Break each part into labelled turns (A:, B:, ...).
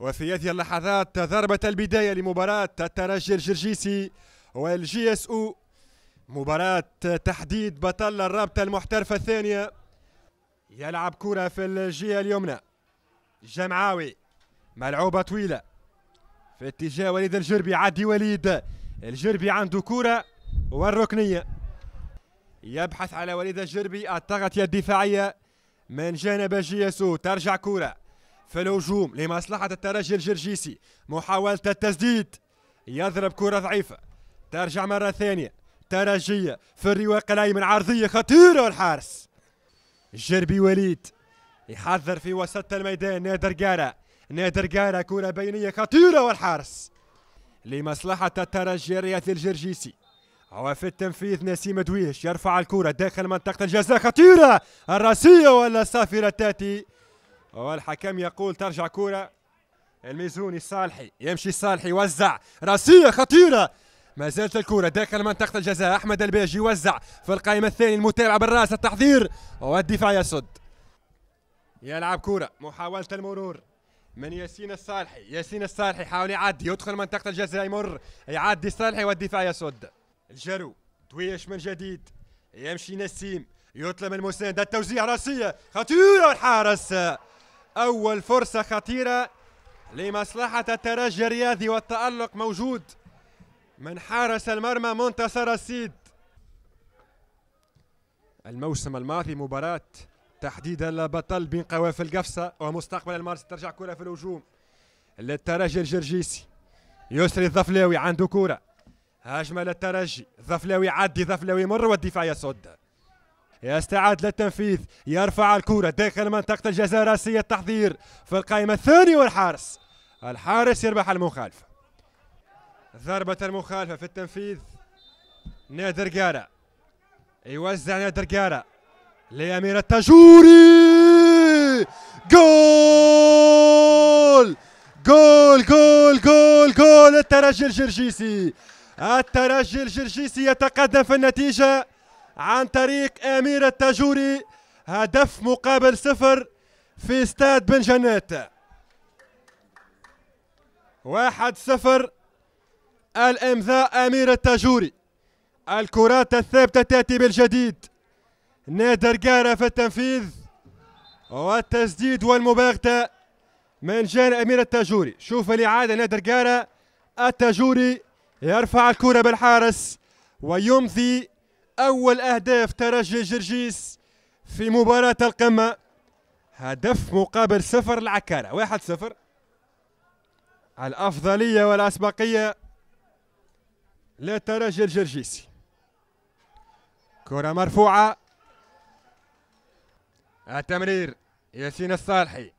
A: وفي هذه اللحظات ضربة البداية لمباراة الترجي الجرجيسي والجي اس او مباراة تحديد بطل الرابطة المحترفة الثانية يلعب كرة في الجهة اليمنى جمعاوي ملعوبة طويلة في اتجاه وليد الجربي عدي وليد الجربي عنده كرة والركنية يبحث على وليد الجربي التغطية الدفاعية من جانب جي اس او ترجع كرة في الهجوم لمصلحة الترجي الجرجيسي محاولة التسديد يضرب كرة ضعيفة ترجع مرة ثانية ترجية في الرواق الأيمن عرضية خطيرة والحارس جربي وليد يحذر في وسط الميدان نادر قارة نادر قارة كرة بينية خطيرة والحارس لمصلحة الترجي الرياضي الجرجيسي وفي التنفيذ نسيم دويش يرفع الكرة داخل منطقة الجزاء خطيرة الراسية ولا صافرة تاتي والحكم يقول ترجع كرة الميزوني الصالحي يمشي الصالحي يوزع راسية خطيرة ما زالت الكرة داخل منطقة الجزاء أحمد الباجي يوزع في القائمة الثانية المتابعة بالراس التحضير والدفاع يسد يلعب كرة محاولة المرور من ياسين الصالحي ياسين الصالحي حاول يعدي يدخل منطقة الجزاء يمر يعدي الصالحي والدفاع يسد الجرو دويش من جديد يمشي نسيم يطلب المساندة التوزيع راسية خطيرة الحارس أول فرصة خطيرة لمصلحة الترجي الرياضي والتألق موجود من حارس المرمى منتصر السيد الموسم الماضي مباراة تحديدا لبطل بين قوافل القفصة ومستقبل المارس ترجع كرة في الهجوم للترجي الجرجيسي يسري الظفلاوي عنده كرة هجمة للترجي الظفلاوي عدي الظفلاوي مر والدفاع يصد يستعد للتنفيذ يرفع الكرة داخل منطقة الجزاء راسية التحضير في القائمة الثانية والحارس الحارس يربح المخالفة ضربة المخالفة في التنفيذ نادر قارة يوزع نادر قارة لأمير التجوري جول جول جول جول جول الترجي الجرجيسي الترجي الجرجيسي يتقدم في النتيجة عن طريق أمير التاجوري هدف مقابل صفر في استاد بن جنات واحد صفر الإمضاء أمير التاجوري الكرات الثابتة تأتي بالجديد نادر قارة في التنفيذ والتسديد والمباغتة من جانب أمير التاجوري شوف الإعادة نادر قارة التاجوري يرفع الكرة بالحارس ويمضي أول أهداف ترجي جرجيس في مباراة القمة هدف مقابل صفر العكارة واحد صفر الأفضلية والأسبقية لترجي الجرجيسي كرة مرفوعة التمرير ياسين الصالحي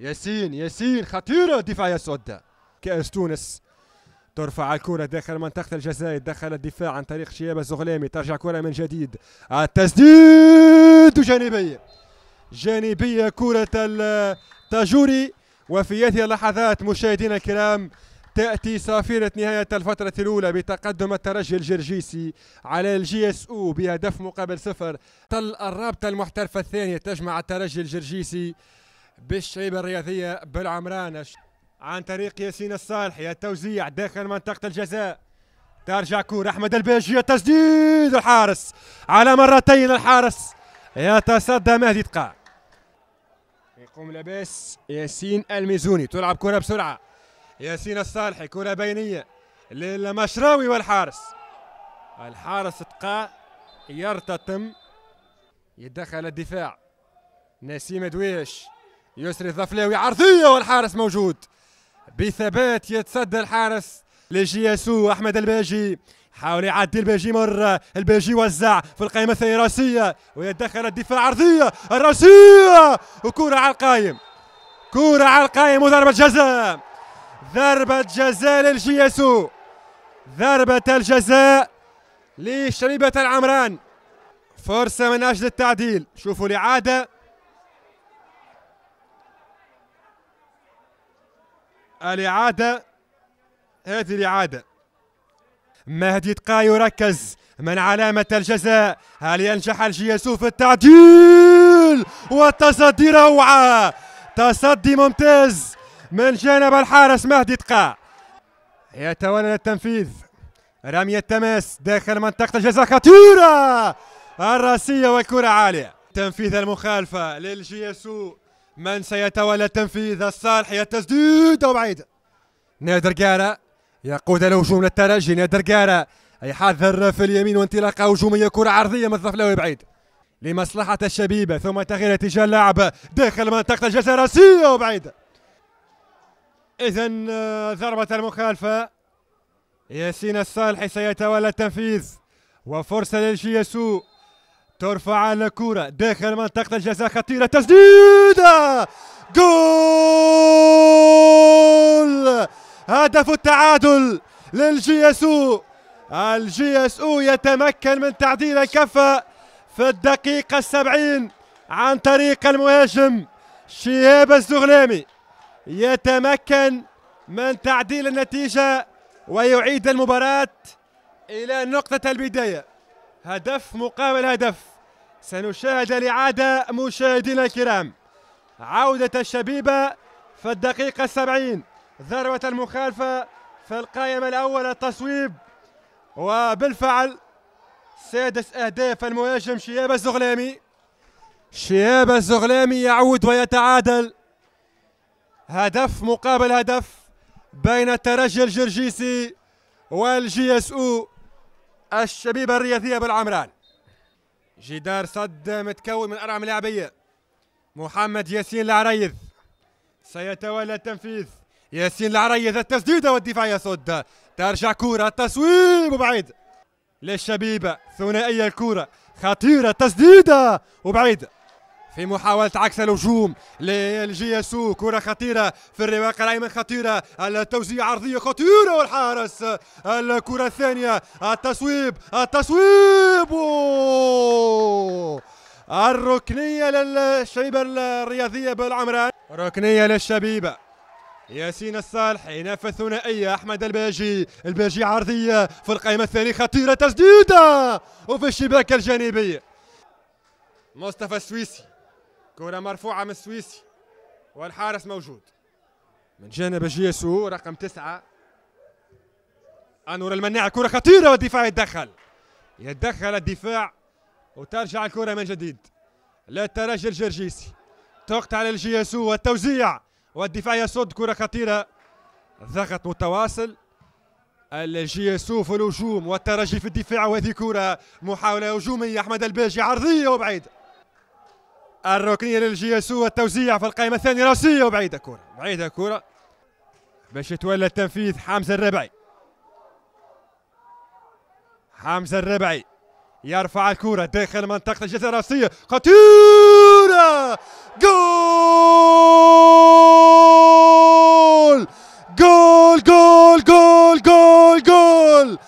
A: ياسين ياسين خطيرة يا سودة كأس تونس ترفع الكرة داخل منطقة الجزاء دخل الدفاع عن طريق شياب الزغلامي ترجع كرة من جديد التسديد جانبية جانبية كرة التاجوري وفي هذه اللحظات مشاهدينا الكرام تأتي صافرة نهاية الفترة الأولى بتقدم الترجي الجرجيسي على الجي اس او بهدف مقابل صفر طل الرابطة المحترفة الثانية تجمع الترجي الجرجيسي بالشعيبة الرياضية بالعمران عن طريق ياسين الصالحي التوزيع داخل منطقة الجزاء ترجع كورة أحمد الباجية تسديد الحارس على مرتين الحارس يتصدى مهدي تقاع يقوم لاباس ياسين الميزوني تلعب كرة بسرعة ياسين الصالحي كرة بينية للمشراوي والحارس الحارس تقاع يرتطم يدخل الدفاع نسيم دويش يسري الظفلاوي عرضية والحارس موجود بثبات يتصدى الحارس لجياسو احمد الباجي حاول يعدي الباجي مرة الباجي وزع في القائمة الثانية راسية ويتدخل الدفاع عرضية الراسية وكرة على القائم كرة على القائم وضربة جزاء ضربة جزاء للجياسو ضربة الجزاء لشريبة العمران فرصة من أجل التعديل شوفوا الإعادة الإعادة هذه الإعادة مهدي تقا يركز من علامة الجزاء هل ينجح الجياسو في التعديل والتصدي روعة تصدي ممتاز من جانب الحارس مهدي تقا يتولى التنفيذ رمية التماس داخل منطقة الجزاء خطيرة الراسية والكرة عالية تنفيذ المخالفة للجياسو من سيتولى تنفيذ الصالحية تسديد وبعيد نادر قارة يقود الهجوم للترجي نادر قارة يحذر في اليمين وانطلاقة هجومية كرة عرضية من الضفلاوي بعيد لمصلحة الشبيبة ثم تغيير اتجاه اللعب داخل منطقة الجزاء راسية وبعيد إذا آه، ضربة المخالفة ياسين الصالحي سيتولى التنفيذ وفرصة للجيسو ترفع على الكرة داخل منطقة الجزاء خطيرة تسديدة جول هدف التعادل للجي اس او الجي اس او يتمكن من تعديل الكفة في الدقيقة السبعين عن طريق المهاجم شهاب الزغلامي يتمكن من تعديل النتيجة ويعيد المباراة إلى نقطة البداية هدف مقابل هدف سنشاهد الإعادة مشاهدينا الكرام عودة الشبيبة في الدقيقة السبعين ذروة المخالفة في القائمة الأول التصويب وبالفعل سادس أهداف المهاجم شياب الزغلامي شياب الزغلامي يعود ويتعادل هدف مقابل هدف بين الترجي الجرجيسي والجي اس او الشبيبة الرياضية بالعمران جدار صد متكون من أربع ملاعبية محمد ياسين العريض سيتولى التنفيذ ياسين العريض التسديدة والدفاع يصد ترجع كرة تصويب وبعيد للشبيبة ثنائية الكرة خطيرة تسديدة وبعيد في محاولة عكس الهجوم للجياسو كرة خطيرة في الرواق الأيمن خطيرة التوزيع عرضية خطيرة والحارس الكرة الثانية التصويب التصويب الركنية للشبيبة الرياضية بالعمران ركنية للشبيبة ياسين الصالح ينافس ثنائية أحمد الباجي الباجي عرضية في القائمة الثانية خطيرة تسديدة وفي الشباك الجانبي مصطفى السويسي كرة مرفوعة من السويسي والحارس موجود من جانب جيسو رقم تسعة أنور المناع كرة خطيرة والدفاع يتدخل يتدخل الدفاع وترجع الكرة من جديد لا الجرجيسي تقطع للجيسو والتوزيع والدفاع يصد كرة خطيرة ضغط متواصل الجيسو في الهجوم والترجي في الدفاع وهذه كرة محاولة هجومية أحمد الباجي عرضية وبعيدة الركنيه للجياسو والتوزيع في القائمه الثانيه راسيه وبعيده كره بعيده كره باش يتولى التنفيذ حمزه الربعي حمزه الربعي يرفع الكرة داخل منطقة الجزاء الرأسية خطيرة جول جول جول جول جول جول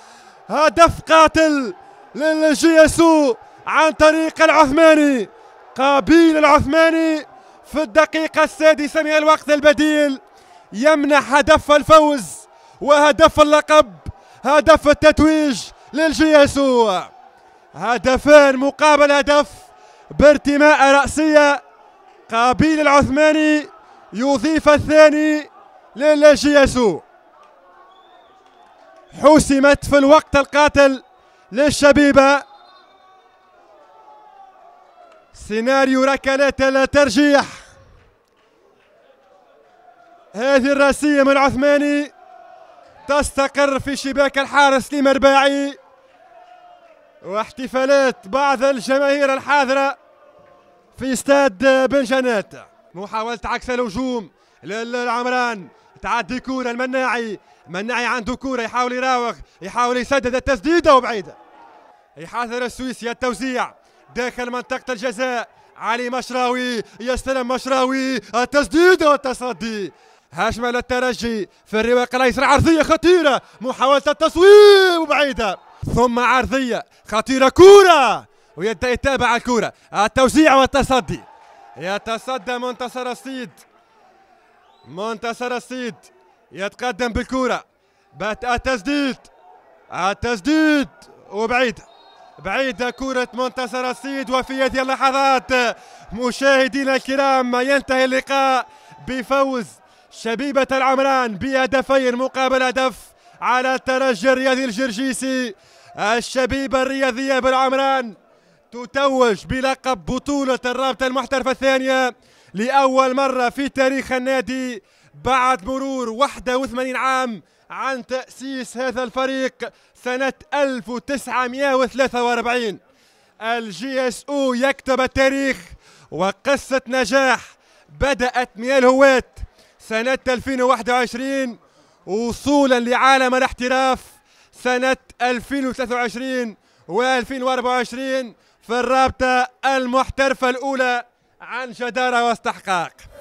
A: هدف قاتل للجي للجيسو عن طريق العثماني قابيل العثماني في الدقيقة السادسة من الوقت البديل يمنح هدف الفوز وهدف اللقب هدف التتويج للجياسو هدفان مقابل هدف بارتماء رأسية قابيل العثماني يضيف الثاني للجياسو حسمت في الوقت القاتل للشبيبه سيناريو ركلات لا ترجيح هذه الراسية من العثماني تستقر في شباك الحارس لمرباعي واحتفالات بعض الجماهير الحاضرة في استاد بن جنات محاولة عكس الهجوم للعمران تعدي كورة المناعي مناعي عنده كورة يحاول يراوغ يحاول يسدد التسديدة وبعيدة يحاذر السويسي التوزيع داخل منطقة الجزاء علي مشراوي يستلم مشراوي التسديد والتصدي هاشم للترجي في الرواق الايسر عرضية خطيرة محاولة التصويب بعيدة ثم عرضية خطيرة كورة ويبدأ يتابع الكورة التوزيع والتصدي يتصدى منتصر الصيد منتصر الصيد يتقدم بالكورة بات التسديد التسديد وبعيدة بعيدة كرة منتصر السيد وفي هذه اللحظات مشاهدينا الكرام ينتهي اللقاء بفوز شبيبة العمران بهدفين مقابل هدف على الترجي الرياضي الجرجيسي الشبيبة الرياضية بالعمران تتوج بلقب بطولة الرابطة المحترفة الثانية لأول مرة في تاريخ النادي بعد مرور 81 عام عن تأسيس هذا الفريق سنة 1943 الجي اس او يكتب التاريخ وقصة نجاح بدأت من الهواة سنة 2021 وصولا لعالم الاحتراف سنة 2023 و2024 في الرابطة المحترفة الأولى عن جدارة واستحقاق